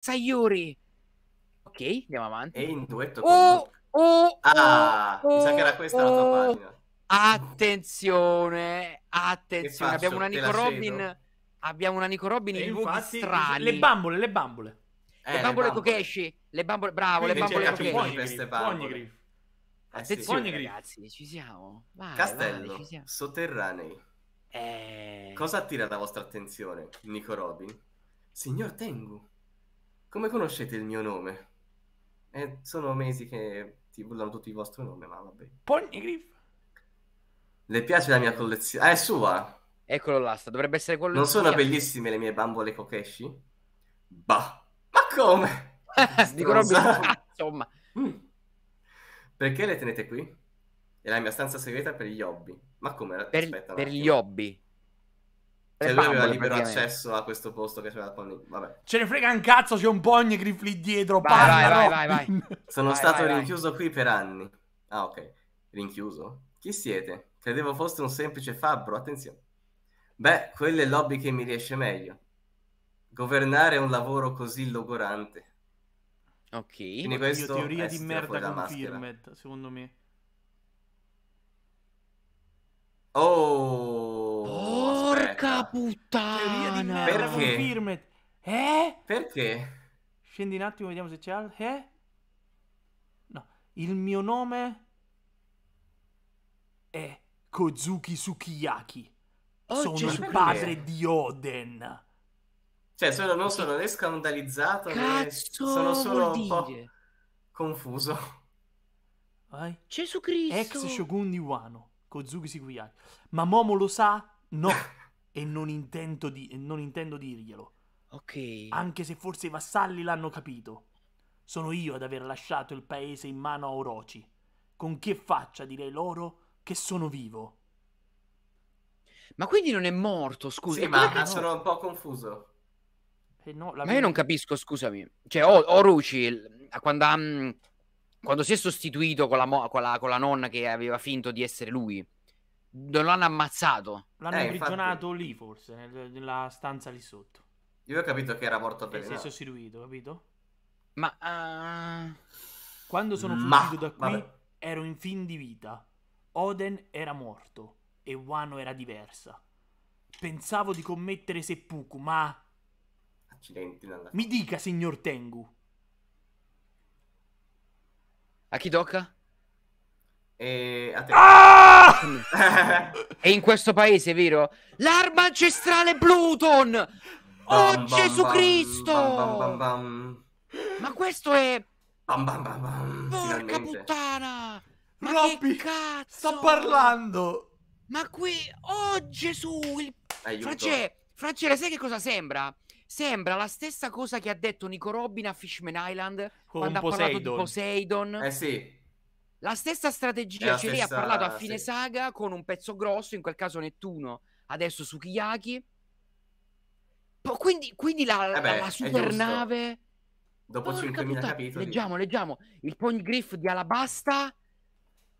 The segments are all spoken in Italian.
Sayuri. Ok, andiamo avanti. E in duetto. Oh, con... oh, ah, oh, mi sa che era oh, questa oh, la tua oh. pagina. Attenzione, attenzione, abbiamo una Nico Robin. Abbiamo una Nico Robin in infatti, luoghi strani. Le bambole, le bambole. Eh, le bambole Kokeshi, le bambole, bravo, Quindi le bambole Kokeshi. Eh, attenzione ragazzi, ci siamo. Vai, Castello, vai, ci siamo. sotterranei. Eh... Cosa attira la vostra attenzione, Nico Robin? Signor Tengu, come conoscete il mio nome? Eh, sono mesi che ti bullano tutti il vostro nome, ma vabbè. Ponygrif. Le piace la mia collezione? Ah, è sua? Eccolo là, sta. dovrebbe essere quello Non sono mia. bellissime le mie bambole Kokeshi? Bah, ma come? Dico Robby, insomma. Mm. Perché le tenete qui? È la mia stanza segreta per gli hobby. Ma come? Per, Aspetta, per gli hobby? Cioè, lui aveva libero accesso a questo posto che c'era Pony. Vabbè. Ce ne frega un cazzo, c'è un Ponegriff lì dietro. Vai, vai, vai, vai, vai, Sono vai, stato vai, rinchiuso qui per anni. Ah, ok. Rinchiuso? Chi siete? Credevo fosse un semplice fabbro, attenzione. Beh, quello è il lobby che mi riesce meglio. Governare un lavoro così logorante. Ok. Quindi questo Oddio, teoria di merda confirmed, secondo me. Oh! Porca puttana! Perché? Eh? Perché? Scendi un attimo, vediamo se c'è altro. Eh? No, il mio nome è Kozuki Sukiyaki. Oh, sono il padre perché? di Oden. Cioè, sono, non sono né scandalizzato né... Sono solo un po' confuso. Vai. Gesù Cristo! Ex Shogun di Wano, Kozuki Sukiyaki. Ma Momo lo sa? No. e non intendo, di- non intendo dirglielo. Ok. Anche se forse i vassalli l'hanno capito. Sono io ad aver lasciato il paese in mano a Orochi. Con che faccia direi loro che sono vivo? Ma quindi non è morto, scusa. Sì, E ma sono un po' confuso. E eh, no, la Ma io non capisco, scusami. Cioè, Orochi, quando, mm, quando si è sostituito con la, mo- con la- con la nonna che aveva finto di essere lui, non l'hanno ammazzato. L'hanno eh, imprigionato infatti... lì, forse, nella stanza lì sotto. Io ho capito che era morto per Si è sostituito, capito? Ma. Uh... Quando sono Ma... fuggito da qui, Vabbè. ero in fin di vita. Oden era morto e Wano era diversa. Pensavo di commettere seppuku, ma. Accidenti, nella... Mi dica, signor Tengu. A chi tocca? E, ah! e in questo paese, vero? L'arma ancestrale Pluton! Oh bam, Gesù bam, Cristo! Bam, Ma questo è... Bam, bam, bam, bam. Porca puttana! Ma Robby, sta parlando! Ma qui... Oh Gesù! Il... Francesco, sai che cosa sembra? Sembra la stessa cosa che ha detto Nico Robin a Fishman Island Con quando Poseidon. ha parlato di Poseidon. Eh sì. La stessa strategia la ce stessa... lì ha parlato a fine sì. saga con un pezzo grosso, in quel caso Nettuno, adesso Sukiyaki. Po- quindi, quindi, la, eh beh, la supernave. Dopo 5.000 capitoli. Leggiamo, leggiamo. Il point griff di Alabasta.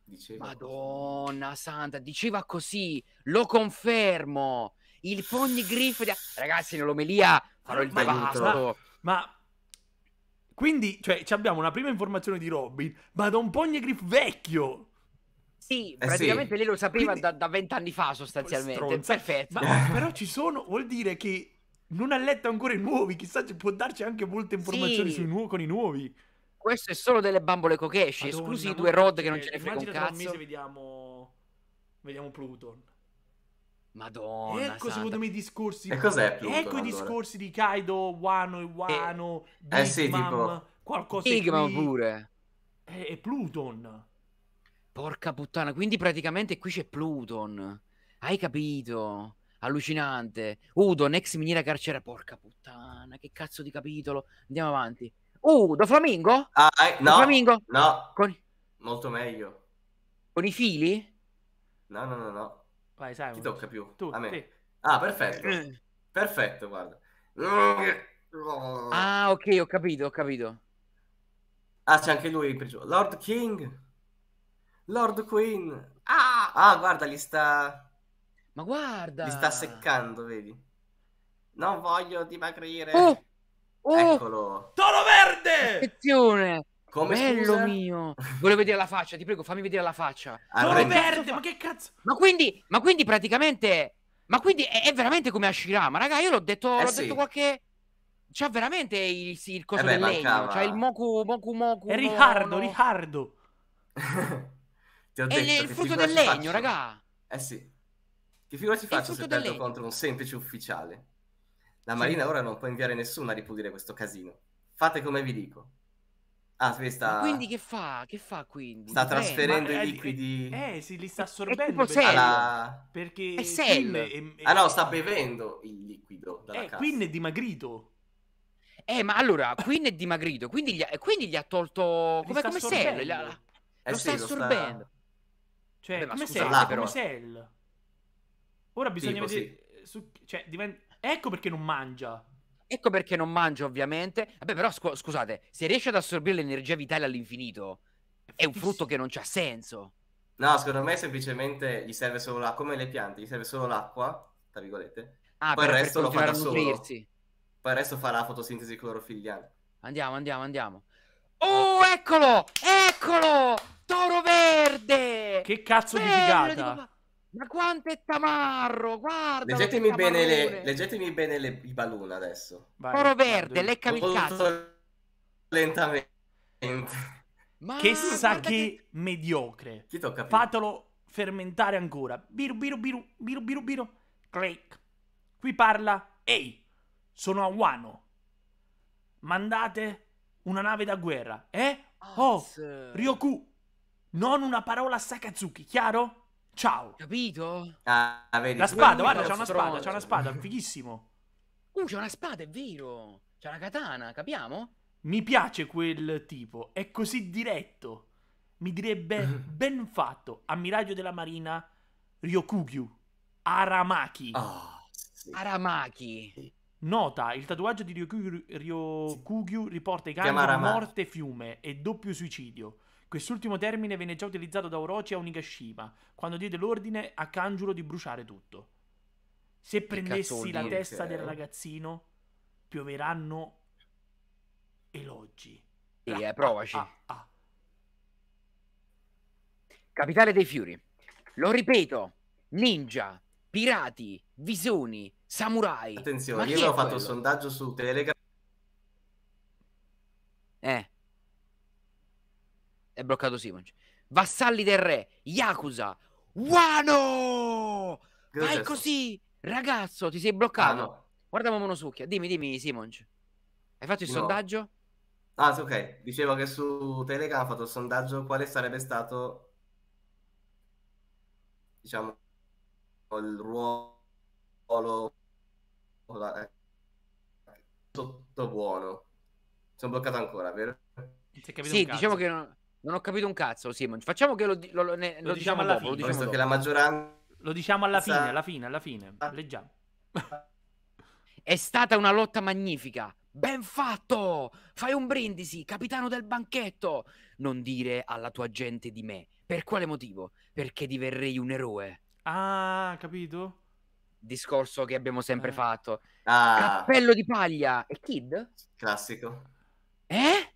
Diceva Madonna così. santa, diceva così, lo confermo. Il pogni griff di... Ragazzi, nell'omelia farò il devasto. Ma, ma quindi, cioè, abbiamo una prima informazione di Robin, ma da un Pognegriff vecchio. Sì, praticamente eh sì. lei lo sapeva Quindi... da vent'anni fa sostanzialmente. Stronza. Perfetto. Ma, però ci sono, vuol dire che non ha letto ancora i nuovi, chissà, può darci anche molte informazioni sì. nu- con i nuovi. Questo è solo delle bambole cocheshi, esclusi i due Rod che non ce ne frega un cazzo. Tra un mese vediamo, vediamo Pluton. Madonna. Ecco santa. secondo me i discorsi. E cos'è Pluton? Ecco allora? i discorsi di Kaido, Wano e eh, Wano. E... Eh sì, Mom, tipo. Qualcosa Big Mom pure. E, eh, e Pluton. Porca puttana, quindi praticamente qui c'è Pluton. Hai capito? Allucinante. Udon, ex miniera carcera. Porca puttana, che cazzo di capitolo. Andiamo avanti. Uh, Do Flamingo? Ah, eh, no. Do Flamingo? No. Con... Molto meglio. Con i fili? No, no, no, no. Vai, Simon. Ti tocca più? Tu, a me. Ah, perfetto. perfetto, guarda. Ah, ok, ho capito, ho capito. Ah, c'è anche lui Lord King. Lord Queen. Ah, ah, guarda, li sta... Ma guarda! Li sta seccando, vedi? Non voglio dimagrire. Oh! oh! Eccolo. Toro verde! Attenzione! Come Bello scusa? mio, volevo vedere la faccia, ti prego, fammi vedere la faccia. Allora, ah, verde, ma che cazzo? Ma quindi, ma quindi praticamente, ma quindi è, è veramente come Ashirama, raga, io l'ho detto, eh l'ho sì. detto qualche... C'ha veramente il, il, coso eh beh, del legno, c'ha il Moku Moku Moku. È Riccardo, no, Riccardo. ti ho è il, il frutto del legno, faccio? raga. Eh sì. Che figura ci faccio se perdo contro un semplice ufficiale? La sì. Marina ora non può inviare nessuno a ripulire questo casino. Fate come vi dico. Ah, sta... quindi che fa? Che fa quindi? Sta trasferendo eh, i liquidi. Eh, eh, si li sta assorbendo. È, è perché... La... perché è Quinn è, è... Ah no, sta bevendo il liquido dalla eh, Quinn è dimagrito. Eh, ma allora, Quinn è dimagrito, quindi gli ha, quindi gli ha tolto... Come, come Sel? La... Eh, lo sì, sta assorbendo. Sta... Cioè, Vabbè, come, scusate, là, come Sel? Ora bisogna tipo, vedere... Sì. Su... Cioè, divent... Ecco perché non mangia. Ecco perché non mangio, ovviamente. Vabbè, però scu- scusate, se riesce ad assorbire l'energia vitale all'infinito, è un frutto che non c'ha senso. No, secondo me semplicemente gli serve solo l'acqua, come le piante, gli serve solo l'acqua, tra virgolette. Ah, poi per, il resto lo fa da solo. Poi il resto fa la fotosintesi clorofiliana. Andiamo, andiamo, andiamo. Oh, eccolo! Eccolo! Toro verde! Che cazzo Bello, di figata! Dico... Ma quanto è tamarro, guarda. Leggetemi bene, le, leggetemi bene le, i balloon adesso. Vai, Oro verde, leccami il cazzo. Lentamente. Ma che sa che mediocre. Ti tocca Fatelo fermentare ancora. Biru, biru, biru, biru, biru, biru. Click. Qui parla, ehi, sono a Wano. Mandate una nave da guerra. Eh? Oh, Ryoku. Non una parola a Sakazuki, chiaro? Ciao. Capito? Ah, vedi, la spada, guarda, c'è una spada, stronzo. c'è una spada, fighissimo. Uh, c'è una spada, è vero. C'è una katana, capiamo? Mi piace quel tipo, è così diretto. Mi direbbe ben fatto, ammiraglio della marina Ryokugyu Aramaki. Oh, sì. Aramaki. Nota, il tatuaggio di Ryokugyu, Ryokugyu riporta i cani a morte fiume e doppio suicidio. Quest'ultimo termine venne già utilizzato da Orochi a Onigashima, quando diede l'ordine a Kanjuro di bruciare tutto. Se prendessi la testa del ragazzino, pioveranno elogi. Sì, eh, ah, ah, provaci. Ah, ah. Capitale dei Fiori. Lo ripeto, ninja, pirati, visoni, samurai. Attenzione, io avevo fatto quello? un sondaggio su Telegram È bloccato Simon. Vassalli del re, Yakuza, Wano! Vai così, ragazzo, ti sei bloccato. Ah, no. Guarda Momonosuke, dimmi, dimmi Simon. Hai fatto il no. sondaggio? Ah, ok. Dicevo che su Telegram ha fatto il sondaggio quale sarebbe stato, diciamo, il ruolo eh, sotto buono. Sono bloccato ancora, vero? sì, diciamo che non... Non ho capito un cazzo, Simon. Facciamo che lo, lo, lo, ne, lo diciamo, diciamo alla dopo, fine. Lo diciamo, Che la maggioranza... lo diciamo alla fine, alla fine, alla fine. Leggiamo. È stata una lotta magnifica. Ben fatto! Fai un brindisi, capitano del banchetto! Non dire alla tua gente di me. Per quale motivo? Perché diverrei un eroe. Ah, capito? Discorso che abbiamo sempre eh. fatto. Ah. Cappello di paglia. E Kid? Classico. Eh?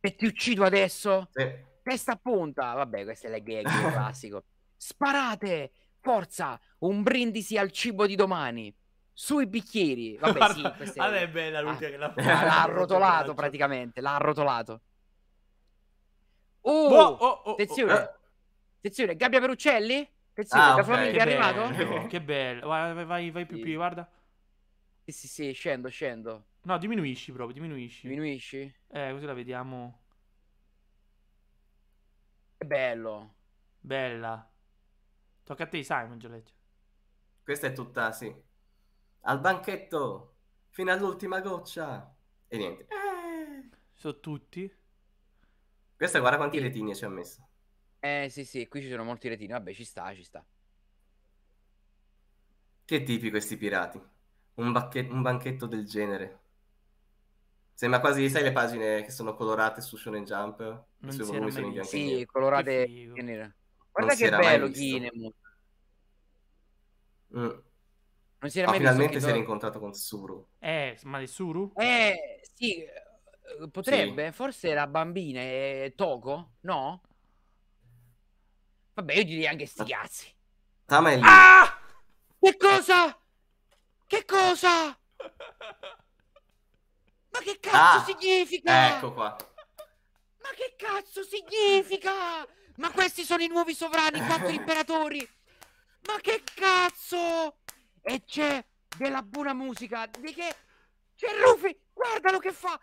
e ti uccido adesso? Sì. Testa a punta, vabbè, questa è la gag, il classico. Sparate, forza, un brindisi al cibo di domani. Sui bicchieri, vabbè, Guarda, sì, è... Ah, è... bella l'ultima ah, che l'ha fatta. L'ha arrotolato praticamente, l'ha arrotolato. Oh, oh, oh, oh attenzione, oh, attenzione, Gabbia Peruccelli? Attenzione, ah, okay. Flamingo è arrivato? Bello, che bello, vai, vai, vai più, sì. più, guarda. Sì, sì, sì, scendo, scendo. No, diminuisci proprio, diminuisci. Diminuisci? Eh, così la vediamo. Che bello. Bella. Tocca a te, Simon, Giorgio. Questa è tutta, sì. Al banchetto, fino all'ultima goccia. E niente. Eh. Sono tutti. Questa guarda quanti retini ci ha messo. Eh sì sì, qui ci sono molti retini. Vabbè, ci sta, ci sta. Che tipi questi pirati? Un, bacchet- un banchetto del genere. Sembra quasi, sai le pagine che sono colorate su Shonen Jump? Non si era mai visto. Sì, colorate che nera. Guarda non che bello Ginemo. Mm. Non si era ah, mai finalmente si era incontrato con Suru. Eh, ma di Suru? Eh, sì, potrebbe, sì. forse la bambina è Togo, no? Vabbè, io direi anche sti ah. cazzi. Tama è Ah! Che cosa? Che cosa? che cazzo ah, significa? Ecco qua. Ma che cazzo significa? Ma questi sono i nuovi sovrani, i quattro imperatori. Ma che cazzo? E c'è della buona musica. Di che? C'è Rufy, guardalo che fa.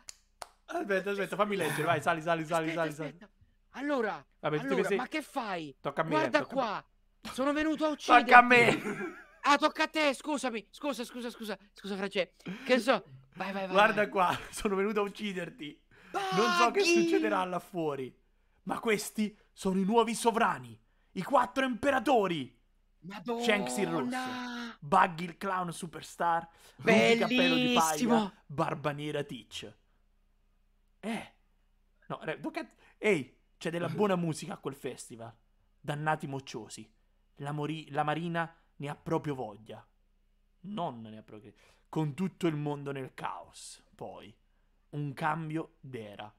Aspetta, aspetta, fammi leggere, vai, sali, sali, sali, aspetta, sali, aspetta. sali. Allora, Vabbè, allora sei... ma che fai? Tocca a me. Guarda tocca qua, me. sono venuto a uccidere. Tocca a me. Ah, tocca a te, scusami. Scusa, scusa, scusa. Scusa, Francesco. Che so, Vai, vai, vai. Guarda qua, sono venuto a ucciderti. Ah, non so che succederà là fuori. Ma questi sono i nuovi sovrani. I quattro imperatori. Madonna. Shanks il rosso. Buggy il clown superstar. Rudy cappello di paglia. Barba nera Teach. Eh. No, Ehi, c'è della buona musica a quel festival. Dannati mocciosi. La, mori... la Marina ne ha proprio voglia. Non ne ha proprio con tutto il mondo nel caos. Poi, un cambio d'era.